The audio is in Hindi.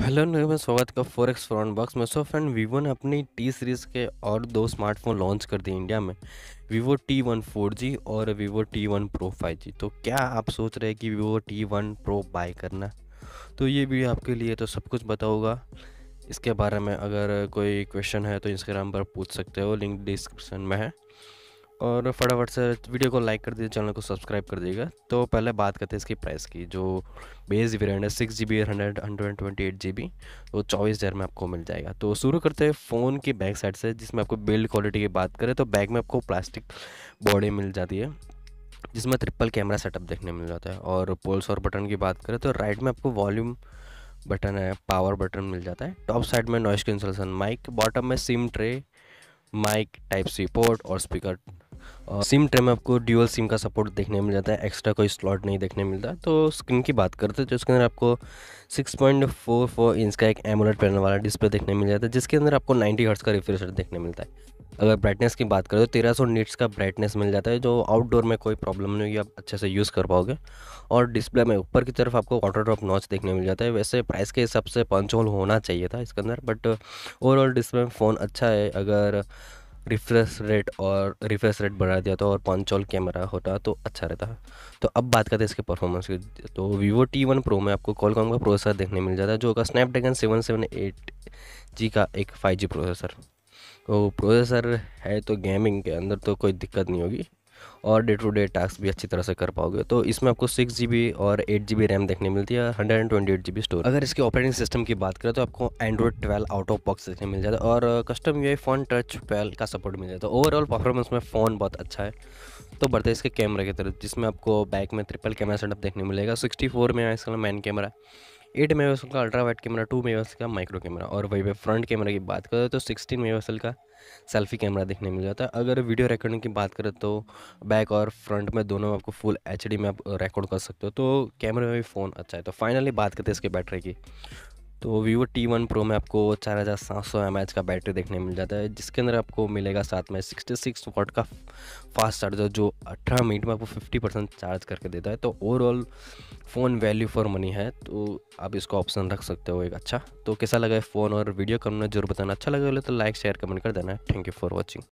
हेलो नो मैं स्वागत का फोर एक्स फ्रॉन बॉक्स में सो फ्रेंड वीवो ने अपनी टी सीरीज़ के और दो स्मार्टफोन लॉन्च कर दिए इंडिया में Vivo T one four G और Vivo T one pro five G तो क्या आप सोच रहे हैं कि Vivo T one pro buy करना तो ये भी आपके लिए तो सब कुछ बताऊंगा इसके बारे में अगर कोई क्वेश्चन है तो इंस्टाग्राम पर पूछ सकते हो लिंक डिस्क्रिप्शन में है और फटाफट से वीडियो को लाइक कर दीजिए चैनल को सब्सक्राइब कर दीजिएगा तो पहले बात करते हैं इसकी प्राइस की जो बेस वेरियंट है सिक्स जी B hundred hundred twenty eight जी बी वो चौबीस हज़ार में आपको मिल जाएगा तो शुरू करते हैं फ़ोन की बैक साइड से जिसमें आपको बिल्ड क्वालिटी की बात करें तो बैक में आपको प्लास्टिक बॉडी मिल जाती है जिसमें ट्रिपल कैमरा सेटअप देखने मिल जाता है और पोल्स और बटन की बात करें तो राइट में आपको वॉल्यूम बटन है पावर बटन मिल जाता है टॉप साइड में नॉइस कैंसलेशन माइक बॉटम में SIM tray mic type C port और स्पीकर और सिम ट्रे में आपको ड्यूअल सिम का सपोर्ट देखने मिल जाता है एक्स्ट्रा कोई स्लॉट नहीं देखने मिलता तो स्क्रीन की बात करते हैं तो उसके अंदर आपको 6.44 इंच का एक एमोलेट पैनल वाला डिस्प्ले देखने मिल जाता है जिसके अंदर आपको 90 हर्ट्स का रिफ्रेश देखने मिलता है अगर ब्राइटनेस की बात करें तो तेरह सौ नीट्स का ब्राइटनेस मिल जाता है जो आउटडोर में कोई प्रॉब्लम नहीं होगी आप अच्छे से यूज़ कर पाओगे और डिस्प्ले में ऊपर की तरफ आपको वाटर ड्रॉप नॉच देखने मिल जाता है वैसे प्राइस के हिसाब से पंच होल होना चाहिए था इसके अंदर बट ओवरऑल डिस्प्ले में फ़ोन अच्छा है अगर रिफ्रेश रेट और रिफ्रेश रेट बढ़ा दिया था तो और पंच ऑल कैमरा होता तो अच्छा रहता तो अब बात करते हैं इसके परफॉर्मेंस की तो वीवो टी वन प्रो में आपको कॉलकॉम का प्रोसेसर देखने मिल जाता है जो होगा Snapdragon seven seven eight G का एक फाइव जी प्रोसेसर तो प्रोसेसर है तो गेमिंग के अंदर तो कोई दिक्कत नहीं होगी और डे टू डे टास्क भी अच्छी तरह से कर पाओगे तो इसमें आपको सिक्स जी बी और एट जी बी रैम देखने मिलती है हंड्रेड एंड ट्वेंटी एट जी बी स्टोर अगर इसके ऑपरेटिंग सिस्टम की बात करें तो आपको Android twelve out of box देखने मिल जाता है और custom Funtouch twelve का सपोर्ट मिल जाता है ओवरऑल तो परफॉर्मेंस में फ़ोन बहुत अच्छा है तो बढ़ते इसके कैमरे की तरफ जिसमें आपको बैक में ट्रिपल कैमरा सेटअप देखने मिलेगा सिक्सटी फोर में इसका मैन कैमरा है एट मेगापिक्सल का ultra wide camera two megapixel का माइक्रो कैमरा और वहीं पे फ्रंट कैमरा की बात करें तो सिक्सटीन मेगापिक्सल का सेल्फी कैमरा देखने मिल जाता है अगर वीडियो रिकॉर्डिंग की बात करें तो बैक और फ्रंट में दोनों आपको फुल एच में आप रिकॉर्ड कर सकते हो तो कैमरे में भी फ़ोन अच्छा है तो फाइनली बात करते हैं इसके बैटरी की तो वीवो टी वन प्रो में आपको चार हज़ार सात सौ एम एच का बैटरी देखने मिल जाता है जिसके अंदर आपको मिलेगा साथ में सिक्सटी सिक्स वोट का फास्ट चार्जर जो अठारह मिनट में आपको फिफ्टी परसेंट चार्ज करके देता है तो overall phone value for money है तो आप इसको ऑप्शन रख सकते हो एक अच्छा तो कैसा लगा फ़ोन और वीडियो कमेंट जरूर बताना अच्छा लगा तो लाइक शेयर कमेंट कर देना थैंक यू फॉर वॉचिंग